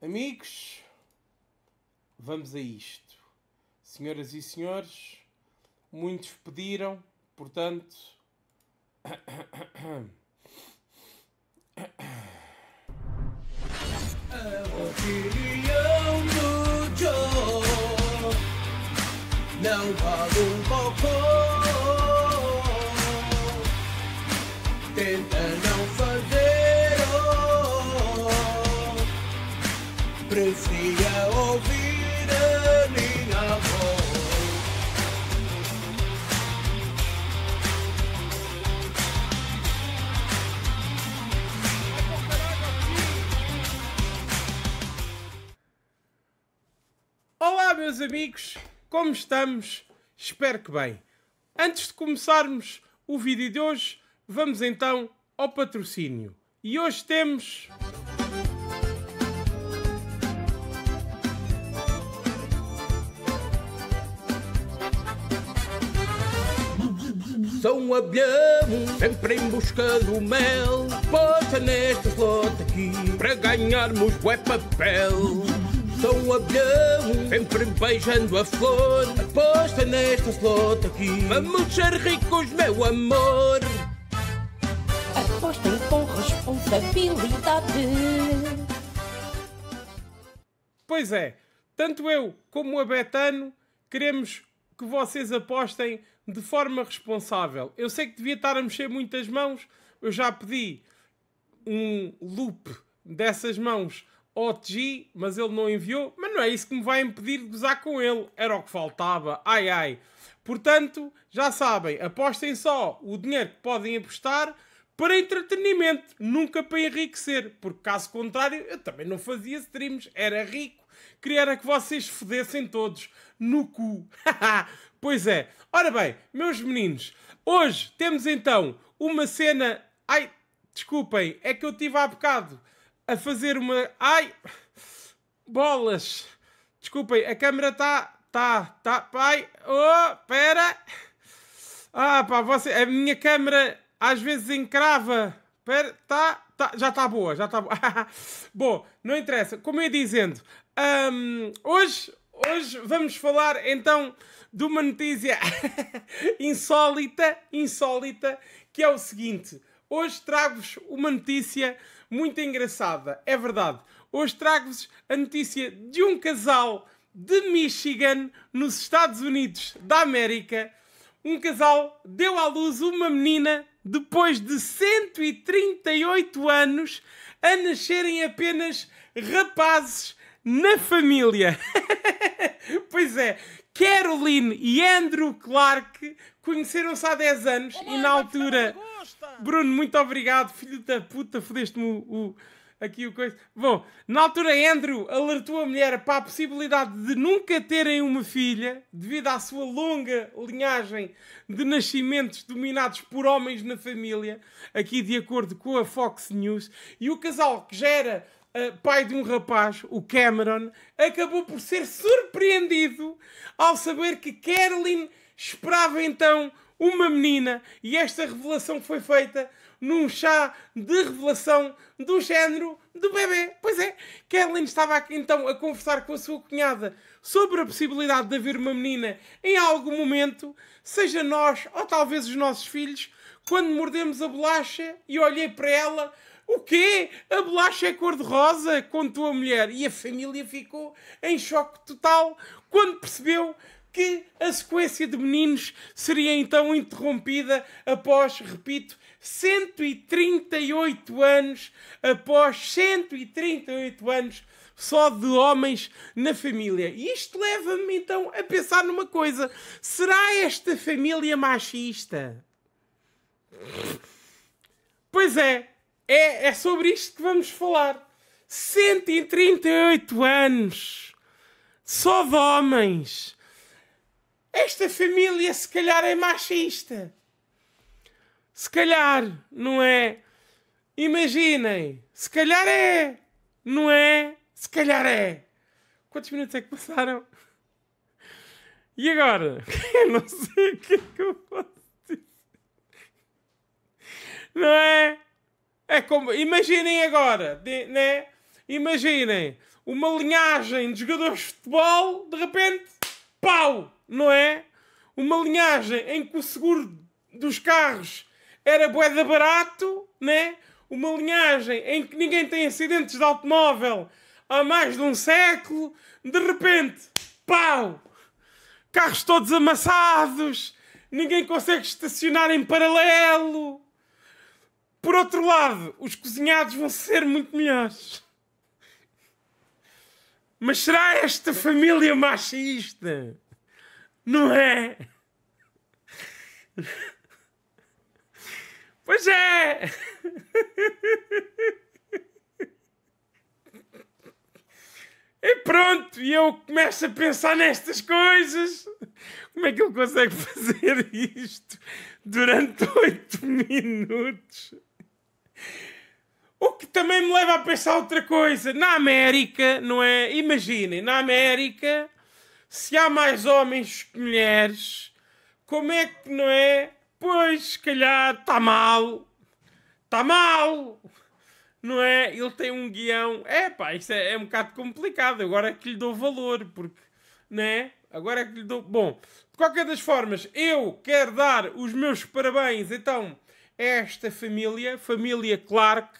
Amigos, vamos a isto. Senhoras e senhores, muitos pediram, portanto. não meus amigos, como estamos? Espero que bem. Antes de começarmos o vídeo de hoje, vamos então ao patrocínio. E hoje temos. são abelhamos sempre em busca do mel. Bota neste slot aqui, para ganharmos o papel. São um abelhão, sempre beijando a flor. Aposta nesta flota aqui. Vamos ser ricos, meu amor. Apostem com responsabilidade. Pois é, tanto eu como a Betano queremos que vocês apostem de forma responsável. Eu sei que devia estar a mexer muitas mãos, eu já pedi um loop dessas mãos OTG, mas ele não enviou. Mas não é isso que me vai impedir de gozar com ele. Era o que faltava. Ai ai. Portanto, já sabem, apostem só o dinheiro que podem apostar para entretenimento, nunca para enriquecer, porque caso contrário, eu também não fazia streams, era rico, queria era que vocês fodessem todos no cu. pois é. Ora bem, meus meninos, hoje temos então uma cena. Ai, desculpem, é que eu tive há bocado a fazer uma. Ai! Bolas! Desculpem, a câmera está. Tá, tá, pai. Tá, oh, pera. Ah, pá, você, a minha câmera às vezes encrava. Pera, tá, tá, já está boa, já está boa. Bom, não interessa. Como eu ia dizendo, um, hoje, hoje vamos falar então de uma notícia insólita, insólita, que é o seguinte. Hoje trago-vos uma notícia muito engraçada, é verdade. Hoje trago-vos a notícia de um casal de Michigan, nos Estados Unidos da América. Um casal deu à luz uma menina depois de 138 anos a nascerem apenas rapazes na família. pois é, Caroline e Andrew Clark conheceram-se há 10 anos e é na altura. Bruno, muito obrigado, filho da puta, fodeste-me o, o, aqui o coisa. Bom, na altura Andrew alertou a mulher para a possibilidade de nunca terem uma filha devido à sua longa linhagem de nascimentos dominados por homens na família, aqui de acordo com a Fox News, e o casal que já era eh, pai de um rapaz, o Cameron, acabou por ser surpreendido ao saber que Carolyn esperava então uma menina e esta revelação foi feita num chá de revelação do género do bebê. Pois é, Carolyn estava então a conversar com a sua cunhada sobre a possibilidade de haver uma menina em algum momento, seja nós ou talvez os nossos filhos, quando mordemos a bolacha e olhei para ela o quê? A bolacha é cor-de-rosa Contou a mulher. E a família ficou em choque total quando percebeu que a sequência de meninos seria então interrompida após, repito, 138 anos, após 138 anos só de homens na família. E isto leva-me então a pensar numa coisa: será esta família machista? Pois é, é, é sobre isto que vamos falar. 138 anos. Só de homens. Esta família, se calhar, é machista. Se calhar, não é? Imaginem. Se calhar é. Não é? Se calhar é. Quantos minutos é que passaram? E agora? Eu não sei o que é que eu posso dizer. Não é? É como, imaginem agora, de, né? Imaginem uma linhagem de jogadores de futebol, de repente, pau, não é? Uma linhagem em que o seguro dos carros era boeda barato, né? Uma linhagem em que ninguém tem acidentes de automóvel há mais de um século, de repente, pau! Carros todos amassados, ninguém consegue estacionar em paralelo. Por outro lado, os cozinhados vão ser muito melhores. Mas será esta família machista? Não é? Pois é! E pronto, e eu começo a pensar nestas coisas. Como é que ele consegue fazer isto durante oito minutos? O que também me leva a pensar outra coisa. Na América, não é? Imaginem, na América, se há mais homens que mulheres, como é que não é? Pois, se calhar, está mal. Está mal! Não é? Ele tem um guião. É pá, isso é, é um bocado complicado. Agora é que lhe dou valor, porque, não é? Agora é que lhe dou. Bom, de qualquer das formas, eu quero dar os meus parabéns então esta família, família Clark,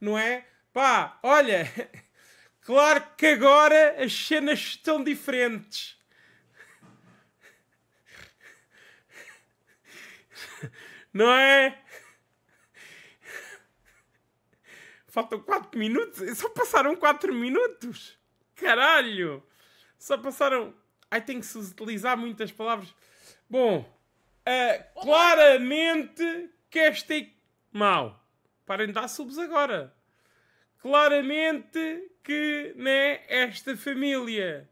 não é? Pá, olha, claro que agora as cenas estão diferentes. Não é? Faltam 4 minutos? Só passaram 4 minutos! Caralho! Só passaram. Ai, tem que se utilizar muitas palavras. Bom, uh, claramente Castei mal. Parem de dar subs agora. Claramente que né, esta família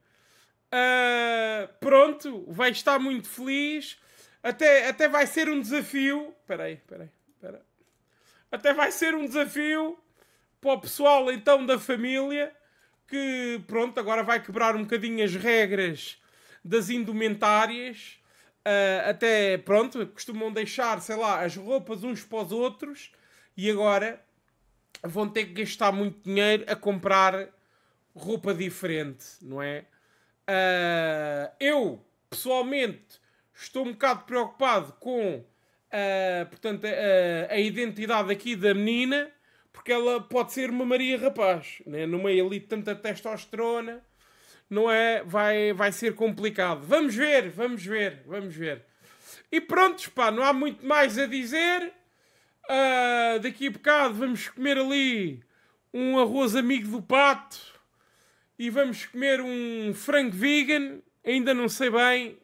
uh, pronto, vai estar muito feliz. Até, até vai ser um desafio. Espera aí, espera aí. Até vai ser um desafio para o pessoal então da família que pronto, agora vai quebrar um bocadinho as regras das indumentárias Uh, até, pronto, costumam deixar, sei lá, as roupas uns para os outros e agora vão ter que gastar muito dinheiro a comprar roupa diferente, não é? Uh, eu, pessoalmente, estou um bocado preocupado com, uh, portanto, uh, a identidade aqui da menina, porque ela pode ser uma Maria Rapaz, né? numa elite tanta testosterona, não é, vai, vai ser complicado. Vamos ver, vamos ver, vamos ver. E pronto, pá, não há muito mais a dizer. Uh, daqui a bocado vamos comer ali um arroz amigo do pato e vamos comer um frango vegan. Ainda não sei bem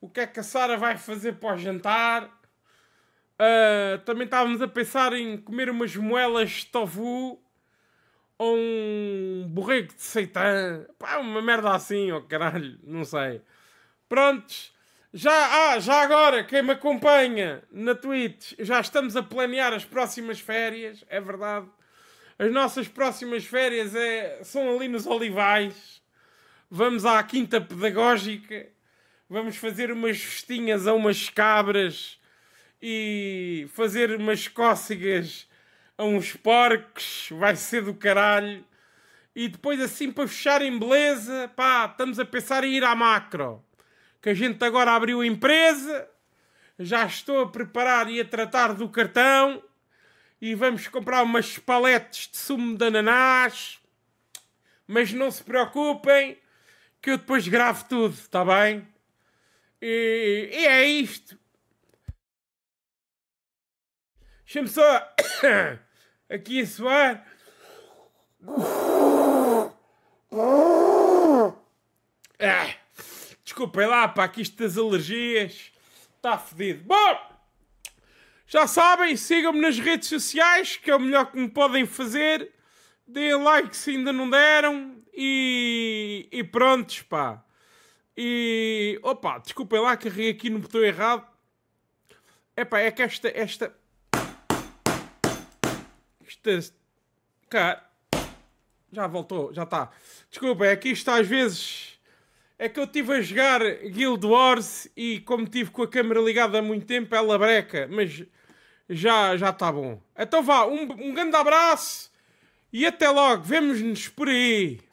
o que é que a Sara vai fazer para o jantar. Uh, também estávamos a pensar em comer umas moelas de tofu ou um borrego de seitã, pá, é uma merda assim, ou oh, caralho, não sei. Prontos, já, ah, já agora, quem me acompanha na Twitch, já estamos a planear as próximas férias, é verdade. As nossas próximas férias é, são ali nos Olivais. Vamos à Quinta Pedagógica, vamos fazer umas festinhas a umas cabras e fazer umas cócegas a uns porcos, vai ser do caralho. E depois, assim, para fechar em beleza, pá, estamos a pensar em ir à macro. Que a gente agora abriu a empresa, já estou a preparar e a tratar do cartão. E vamos comprar umas paletes de sumo de ananás. Mas não se preocupem, que eu depois gravo tudo, está bem? E, e, é isto. Deixa-me só. aqui a suar. Ah, desculpem lá, pá, aqui isto das alergias está fedido. Bom, já sabem, sigam-me nas redes sociais, que é o melhor que me podem fazer. Deem like se ainda não deram. E, e prontos, pá. E. Opa, desculpem lá, carreguei aqui no botão errado. É pá, é que esta. esta Cara... Já voltou, já está. Desculpa, é que isto às vezes... É que eu estive a jogar Guild Wars e como estive com a câmera ligada há muito tempo, ela breca. Mas já já está bom. Então vá, um, um grande abraço e até logo. Vemo-nos por aí.